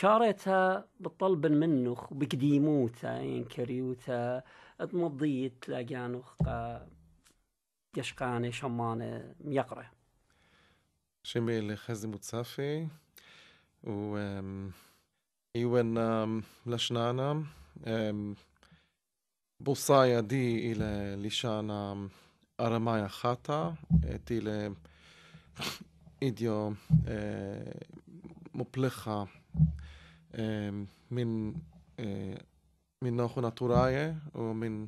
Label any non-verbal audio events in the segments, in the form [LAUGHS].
شاريتها بالطلب منوخ بقديموتا ينكريوتا تمضيت تلاقانوخ يشقانة شمانة ميقرة שמי לחזי מוצפי, הוא איוון לשננה, בוסה ידי אילה לישנה ארמיה חטה, את אילה אידיו מופלחה מן, מינוחו נטוראיה, או מן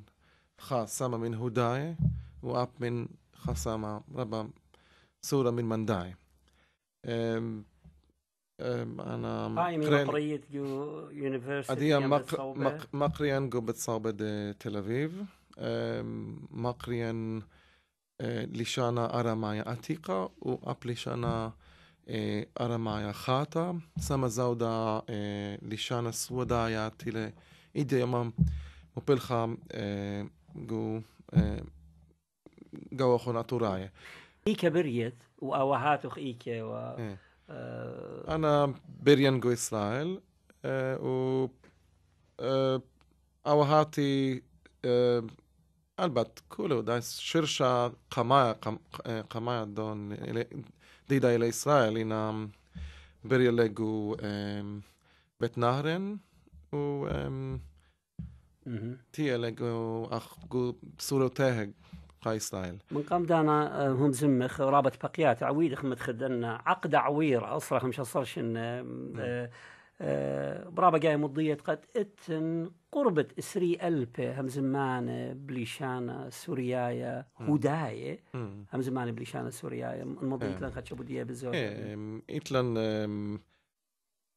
חסמה מן הודאיה, ואף מן חסמה רבה סורה מן מנדאי. انا هاي مقريه يونيفرسيتي مقريان قبت صوبة تل ابيب مقريان لشانا ارمايا عتيقة واب لشانا aramaja hata. Sama znao da lišana svodaja tile idejama mopilha gu gawahon aturaje. إيكا بريت وأوهاتوخ إيكا و... إيه. آه... أنا بريان جو إسرائيل آه و آه... أوهاتي آه... ألبت كله دايس شرشة قمايا قم... قمايا دون ضد إلى إسرائيل إن بريلג הוא בית נהרן, הוא تيالك اخ بصوره تاهق قا اسرائيل من قام دانا هم آه، زمخ رابط بقيات عويد خدنا عقد عوير مش آه، نعم. آه، برابا جاي مضيت قد اتن قربة اسري ألبة همزمان زمان بليشانا سوريايا هوداية همزمان زمان بليشانا سوريايا مضيت إيه. لن قد شبودية بزوج اتلن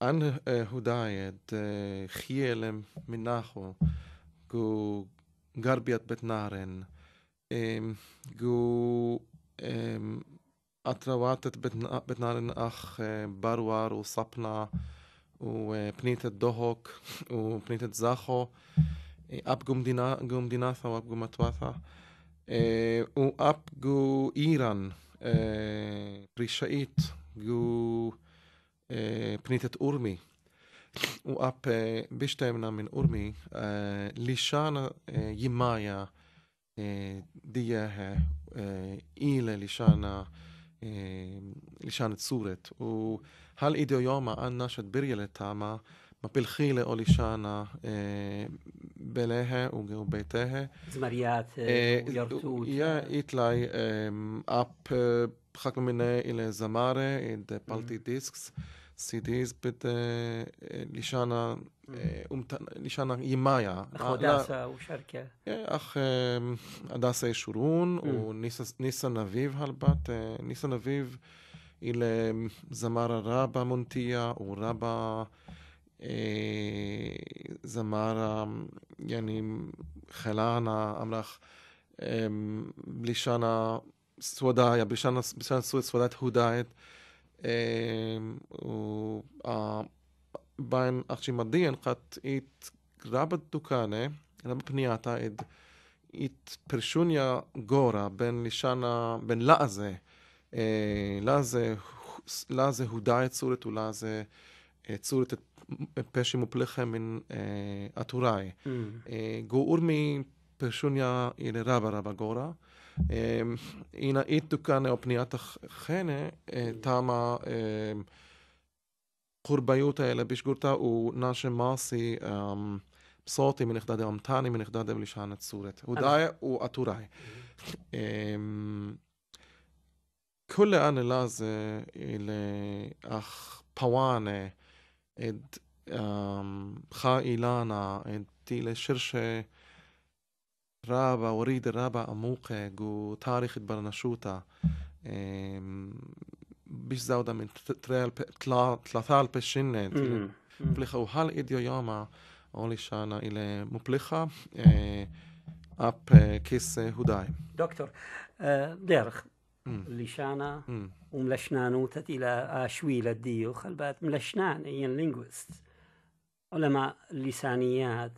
أن آه، هوداية آه، خيالم من ناخو جو غربيات بيت نارن جو أترواتت بتنارن أخ باروار وصبنا הוא אה, פניתת דוהוק, [LAUGHS] הוא פניתת זכו, אה, אפ גום או אפ גום אה, הוא אפגו איראן, פרישאית, גו פניתת אורמי. [LAUGHS] הוא אפ בשתי אמנה מן אורמי, לישן ימיה דיה אילה לישנה لشان تصورت وهل إيديوما לטעמה, نشد بريلة تاما מפלחילה אולישנה וגאו ובביתיה. זמריית אה, אה, ירצות. יא איתלי אה, אפ חכמיני אלה זמרה, איד פלטי דיסקס. CDs لشانا لشانا يمايا اخو داسة وشركة اخ اداسة ישורון וניסן אביב הלבט ניסן אביב איל זמר רבא מונטיה ורבא זמר יעני חלאנה אמלך בלישאנה אה, סוודאיה בלישאנה סוודאית הודאית ban archimadejan kad it graba dukane, graba pnijata ed it peršunja gora ben lišana, ben laze, laze, laze hudaje curetu, laze curet pešim uplehem in aturaje. Go urmi peršunja ili raba raba gora, Ina ittukane opnijata hene, tama kurbajuta ele bishgurta u naše masi psoti mi nehdade omtani mi nehdade vlišanet suret. Hudaje u aturaj. كل أنا لازم إلى أخ بوانة إد خائلانا إد تيلة شرشة رابا وريد الرابع أموقع جو تاريخ برنشوتا بيش زودا من تريل تلاتال البشنة مبلخة وهل إديو يوما أولي شانا إلى مبلخة أب كيس هداي دكتور آه، ديرخ شانا وملشنانو إلى أشويلة ديو خلبات ملشنان إيان لينغوست علماء لسانيات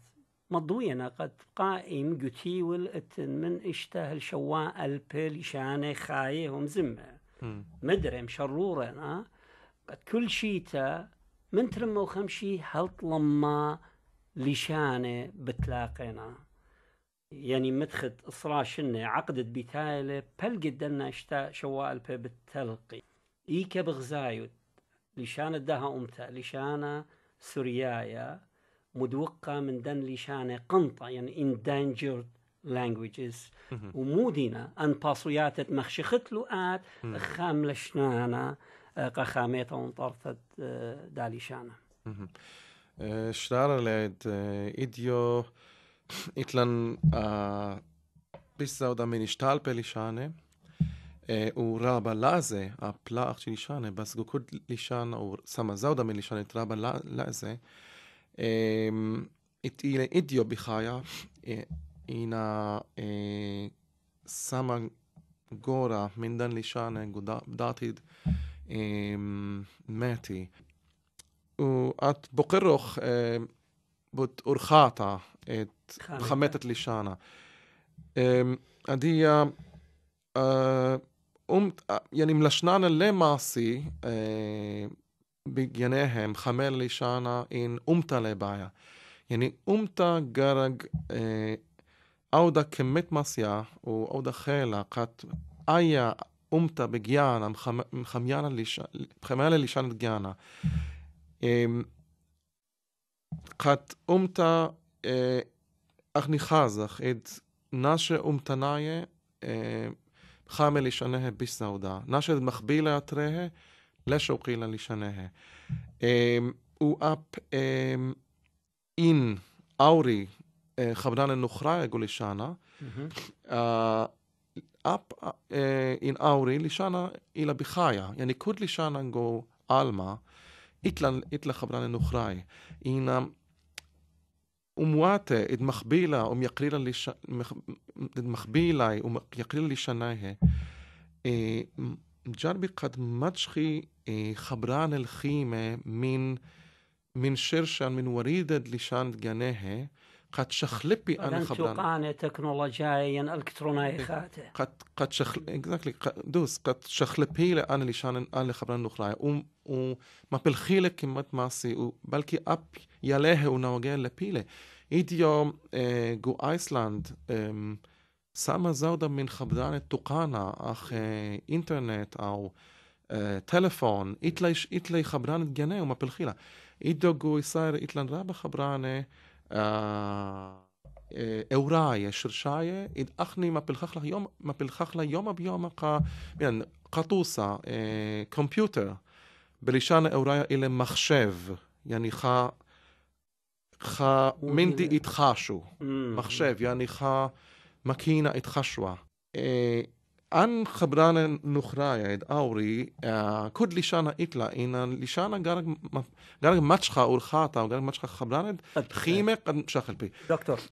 مضوينا قد قائم قتيول اتن من اشته الشواء البل شانه خايه زمة مدري مشرورنا كل تا من ترمه وخمشي هلط لما لشانه بتلاقينا يعني مدخد اصرا شنه عقدت بتايله بل قدنا اشتا شواء البل بتلقي ايكا بغزايد لشان دها امتا لشان سوريايا مدوقة من دن لشانة قنطة يعني endangered languages ومودينا أن باسويات مخشخت لؤات خام لشنانا قخاميتا وانطرفت آه، داليشانا آه، شتارا لد آه، إديو [COUGHS] اتلان بيسا ودا مني شتال بلشانة ورابا لازة أبلا أختي لشانة بس قد لشانة وسما زودا من لشانة رابا لازة io Bihaia ina sama gora minden lišane gudatid meti. ואת בוקרוך בת אורחת את חמתת לישנה. עדיה um, yani mlaxnana le masi בגניהם חמר לישנה אין אומתא לבעיה. יעני אומתא גרג אה, עודה כמתמסיה ועודה חילה כת איה אומתא בגיאנה מחמיינה לישנת גיאנה. אמ, כת אומתא אה, אך נחזך את נשה אומתניה אה, חמר לישנה בסעודה. נשא מחבילה לאתריה, לשורקי אמ, הוא אפ אמ, אין אורי אה, חבדה לנוכריה גולישנה. אה, אפ אה, אין אורי לשנה אילה בחיה. יניקוד לשנה גו עלמה. איתלה חבדן לנוכריה. אמ, ומואטה, את מחבילה, ומקרילה לישניה. جربي قد ما تشخي خبران الخيمة من من شرشان من وريدة لشان جناها قد شخلبي أنا خبران تقانة تكنولوجيا إلكترونية خاتة قد قد شخل exactly دوس قد شخلبي لأنا لشان أنا خبران نخلايا و وما بالخيلة كمت ماسي بلكي أب يلاه ونواجه لبيلة إيديو جو آيسلاند סמה זרדה מן חבדן את טוקאנה, אך אה, אינטרנט אה, או אה, טלפון, איתלי חבדן את גנה ומפלחילה. אידו גו ישראל איתלן רבה חבדנה, אהוראי, שרשאי, איד אחני מפלחך לה יום, מפלחך לה יום הביום, קטוסה, קומפיוטר, בלישן אהוראי אלה מחשב, יניחה, חמינתי איתך שהוא, mm, מחשב, mm. יניחה, מכינה את חשווה. אין אה, חברן נוכריה, את אורי, אה, כוד לישנה איתלה, אינה לישנה גרג מצ'חה אורחתה, גרג מצ'חה חברן את חימק שחלפי. דוקטור.